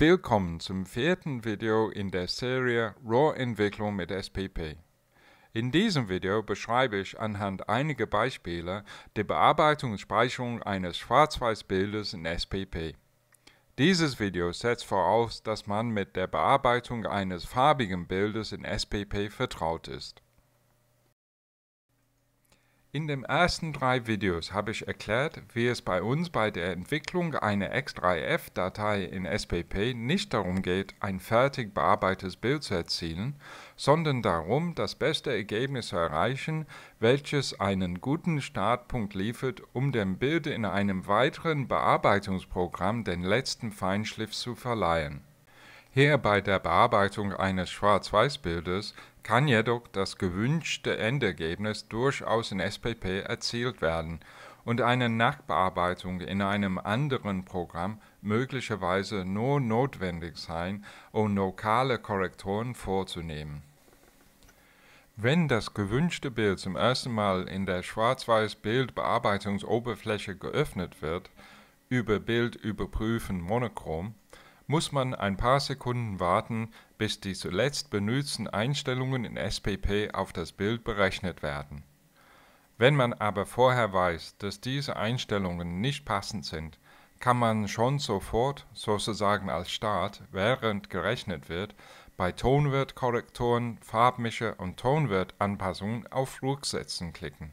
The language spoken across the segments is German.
Willkommen zum vierten Video in der Serie RAW-Entwicklung mit SPP. In diesem Video beschreibe ich anhand einiger Beispiele die Bearbeitung und Speicherung eines Schwarz-Weiß-Bildes in SPP. Dieses Video setzt voraus, dass man mit der Bearbeitung eines farbigen Bildes in SPP vertraut ist. In den ersten drei Videos habe ich erklärt, wie es bei uns bei der Entwicklung einer X3F-Datei in SPP nicht darum geht, ein fertig bearbeitetes Bild zu erzielen, sondern darum, das beste Ergebnis zu erreichen, welches einen guten Startpunkt liefert, um dem Bild in einem weiteren Bearbeitungsprogramm den letzten Feinschliff zu verleihen. Hier bei der Bearbeitung eines Schwarz-Weiß-Bildes kann jedoch das gewünschte Endergebnis durchaus in SPP erzielt werden und eine Nachbearbeitung in einem anderen Programm möglicherweise nur notwendig sein, um lokale Korrekturen vorzunehmen. Wenn das gewünschte Bild zum ersten Mal in der Schwarz-Weiß-Bildbearbeitungsoberfläche geöffnet wird, über Bild überprüfen Monochrom, muss man ein paar Sekunden warten, bis die zuletzt benutzten Einstellungen in SPP auf das Bild berechnet werden. Wenn man aber vorher weiß, dass diese Einstellungen nicht passend sind, kann man schon sofort, sozusagen als Start, während gerechnet wird, bei Tonwertkorrektoren, Farbmischer und Tonwertanpassungen auf Rücksetzen klicken.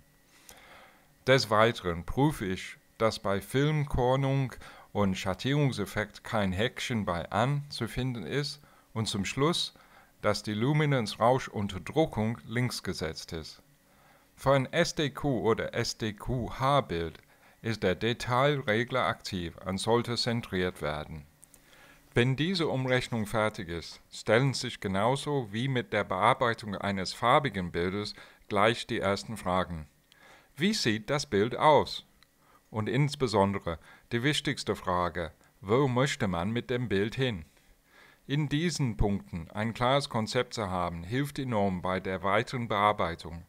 Des Weiteren prüfe ich, dass bei Filmkornung und Schattierungseffekt kein Häkchen bei an zu finden ist und zum Schluss, dass die Luminance-Rauschunterdrückung links gesetzt ist. Für ein SDQ oder SDQH-Bild ist der Detailregler aktiv und sollte zentriert werden. Wenn diese Umrechnung fertig ist, stellen sich genauso wie mit der Bearbeitung eines farbigen Bildes gleich die ersten Fragen. Wie sieht das Bild aus? Und insbesondere, die wichtigste Frage, wo möchte man mit dem Bild hin? In diesen Punkten ein klares Konzept zu haben, hilft enorm bei der weiteren Bearbeitung.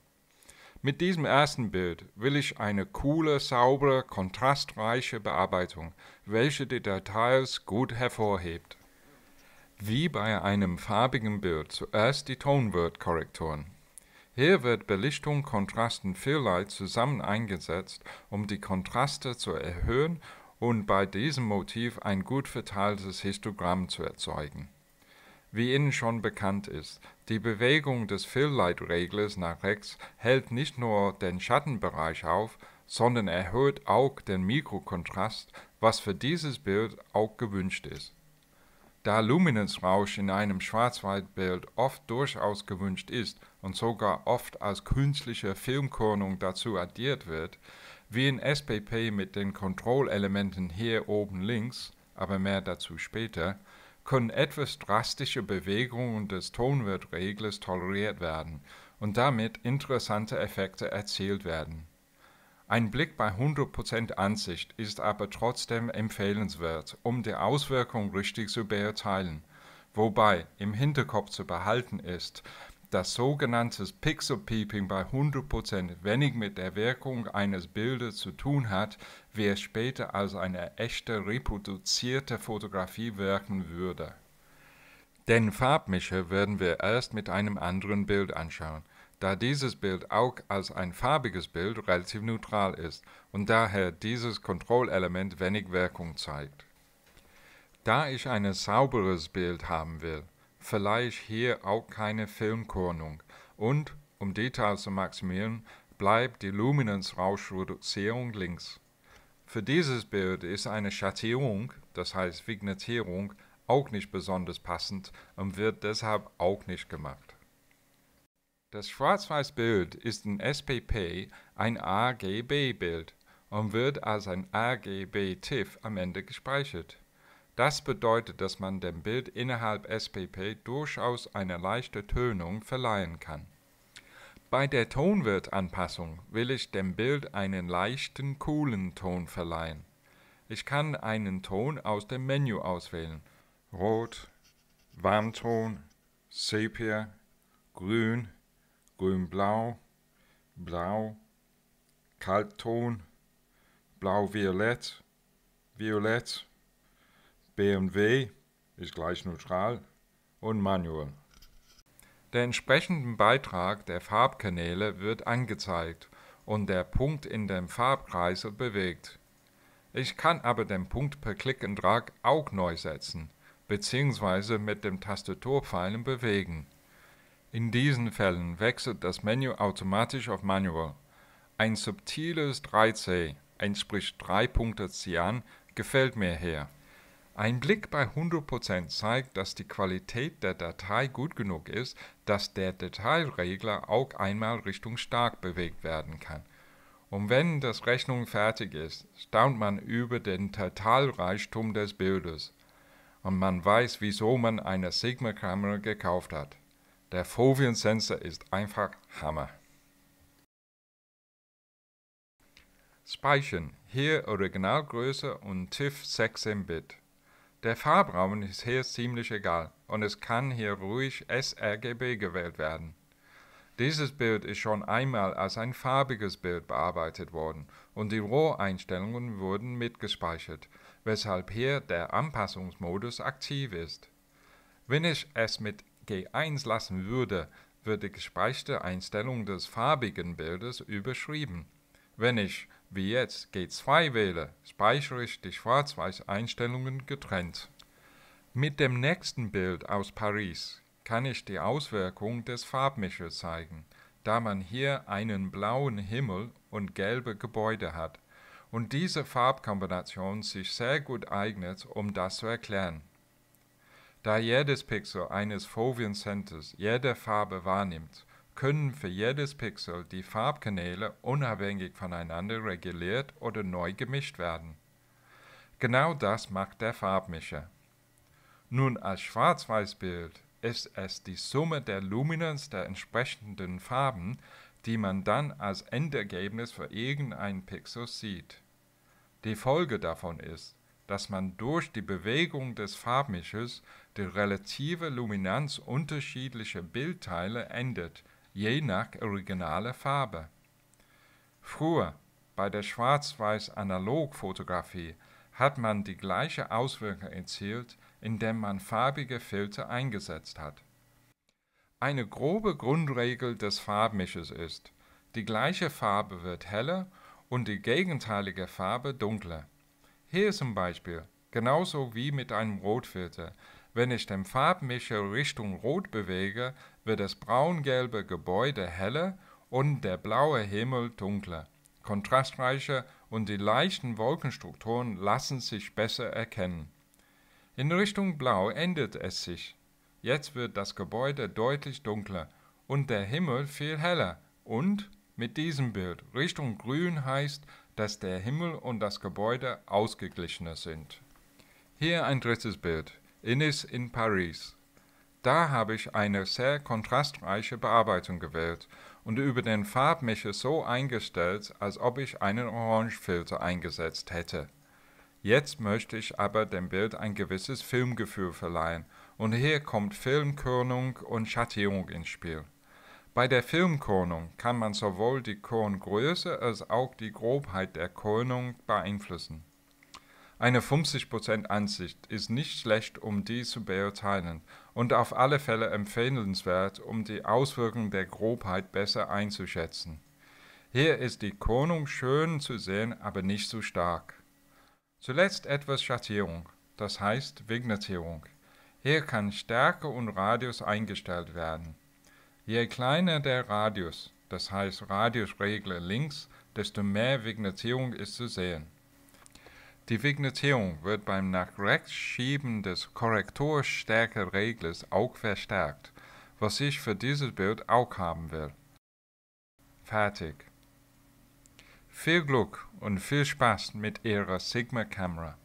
Mit diesem ersten Bild will ich eine coole, saubere, kontrastreiche Bearbeitung, welche die Details gut hervorhebt. Wie bei einem farbigen Bild zuerst die Tonwert-Korrekturen. Hier wird Belichtung, Kontrasten, und Fehllight zusammen eingesetzt, um die Kontraste zu erhöhen und bei diesem Motiv ein gut verteiltes Histogramm zu erzeugen. Wie Ihnen schon bekannt ist, die Bewegung des Fill-Light-Reglers nach rechts hält nicht nur den Schattenbereich auf, sondern erhöht auch den Mikrokontrast, was für dieses Bild auch gewünscht ist. Da Luminance-Rausch in einem Schwarz-Weiß-Bild oft durchaus gewünscht ist und sogar oft als künstliche Filmkörnung dazu addiert wird, wie in SPP mit den Kontrollelementen hier oben links, aber mehr dazu später, können etwas drastische Bewegungen des Tonwertreglers toleriert werden und damit interessante Effekte erzielt werden. Ein Blick bei 100% Ansicht ist aber trotzdem empfehlenswert, um die Auswirkung richtig zu beurteilen, wobei im Hinterkopf zu behalten ist, das sogenannte Pixel-Peeping bei 100% wenig mit der Wirkung eines Bildes zu tun hat, wie es später als eine echte reproduzierte Fotografie wirken würde. Den Farbmischer werden wir erst mit einem anderen Bild anschauen, da dieses Bild auch als ein farbiges Bild relativ neutral ist und daher dieses Kontrollelement wenig Wirkung zeigt. Da ich ein sauberes Bild haben will, verleihe ich hier auch keine Filmkornung. Und, um Details zu maximieren, bleibt die Luminance-Rauschreduzierung links. Für dieses Bild ist eine Schattierung, das heißt Vignettierung, auch nicht besonders passend und wird deshalb auch nicht gemacht. Das Schwarz-Weiß-Bild ist in SPP ein RGB-Bild und wird als ein RGB-TIFF am Ende gespeichert. Das bedeutet, dass man dem Bild innerhalb SPP durchaus eine leichte Tönung verleihen kann. Bei der Tonwertanpassung will ich dem Bild einen leichten, coolen Ton verleihen. Ich kann einen Ton aus dem Menü auswählen. Rot, Warmton, Sepia, Grün, Grün-Blau, Blau, Kaltton, Blau-Violett, Violett, Violett BMW ist gleich neutral und manual. Der entsprechende Beitrag der Farbkanäle wird angezeigt und der Punkt in dem Farbkreis bewegt. Ich kann aber den Punkt per Klick und Drag auch neu setzen bzw. mit dem Tastaturpfeilen bewegen. In diesen Fällen wechselt das Menü automatisch auf Manual. Ein subtiles 3C, entspricht sprich 3 Punkte Cyan, gefällt mir hier. Ein Blick bei 100% zeigt, dass die Qualität der Datei gut genug ist, dass der Detailregler auch einmal Richtung stark bewegt werden kann. Und wenn das Rechnung fertig ist, staunt man über den Totalreichtum des Bildes. Und man weiß, wieso man eine Sigma-Kamera gekauft hat. Der Fovean-Sensor ist einfach Hammer. Speichern, hier Originalgröße und TIFF 16-Bit. Der Farbraum ist hier ziemlich egal und es kann hier ruhig sRGB gewählt werden. Dieses Bild ist schon einmal als ein farbiges Bild bearbeitet worden und die Roheinstellungen wurden mitgespeichert, weshalb hier der Anpassungsmodus aktiv ist. Wenn ich es mit G1 lassen würde, wird die gespeicherte Einstellung des farbigen Bildes überschrieben. Wenn ich wie jetzt G2 wähle, speichere ich die Schwarz-Weiß-Einstellungen getrennt. Mit dem nächsten Bild aus Paris kann ich die Auswirkung des Farbmischels zeigen, da man hier einen blauen Himmel und gelbe Gebäude hat und diese Farbkombination sich sehr gut eignet, um das zu erklären. Da jedes Pixel eines Foveal Centers jede Farbe wahrnimmt können für jedes Pixel die Farbkanäle unabhängig voneinander reguliert oder neu gemischt werden. Genau das macht der Farbmischer. Nun als Schwarz-Weiß-Bild ist es die Summe der Luminanz der entsprechenden Farben, die man dann als Endergebnis für irgendein Pixel sieht. Die Folge davon ist, dass man durch die Bewegung des Farbmischers die relative Luminanz unterschiedlicher Bildteile ändert je nach originaler Farbe. Früher bei der Schwarz-Weiß-Analogfotografie hat man die gleiche Auswirkung erzielt, indem man farbige Filter eingesetzt hat. Eine grobe Grundregel des Farbmisches ist, die gleiche Farbe wird heller und die gegenteilige Farbe dunkler. Hier zum Beispiel, genauso wie mit einem Rotfilter, wenn ich den Farbmischer Richtung Rot bewege, wird das braungelbe Gebäude heller und der blaue Himmel dunkler. Kontrastreicher und die leichten Wolkenstrukturen lassen sich besser erkennen. In Richtung Blau ändert es sich. Jetzt wird das Gebäude deutlich dunkler und der Himmel viel heller. Und mit diesem Bild Richtung Grün heißt, dass der Himmel und das Gebäude ausgeglichener sind. Hier ein drittes Bild. Innis in Paris. Da habe ich eine sehr kontrastreiche Bearbeitung gewählt und über den Farbmischer so eingestellt, als ob ich einen Orangefilter eingesetzt hätte. Jetzt möchte ich aber dem Bild ein gewisses Filmgefühl verleihen und hier kommt Filmkörnung und Schattierung ins Spiel. Bei der Filmkörnung kann man sowohl die Korngröße als auch die Grobheit der Körnung beeinflussen. Eine 50% Ansicht ist nicht schlecht, um die zu beurteilen und auf alle Fälle empfehlenswert, um die Auswirkungen der Grobheit besser einzuschätzen. Hier ist die Konung schön zu sehen, aber nicht zu so stark. Zuletzt etwas Schattierung, das heißt Vignettierung. Hier kann Stärke und Radius eingestellt werden. Je kleiner der Radius, das heißt Radiusregler links, desto mehr Vignettierung ist zu sehen. Die Vignettierung wird beim nach rechts Schieben des Korrekturstärkereglers auch verstärkt, was ich für dieses Bild auch haben will. Fertig. Viel Glück und viel Spaß mit Ihrer Sigma-Kamera.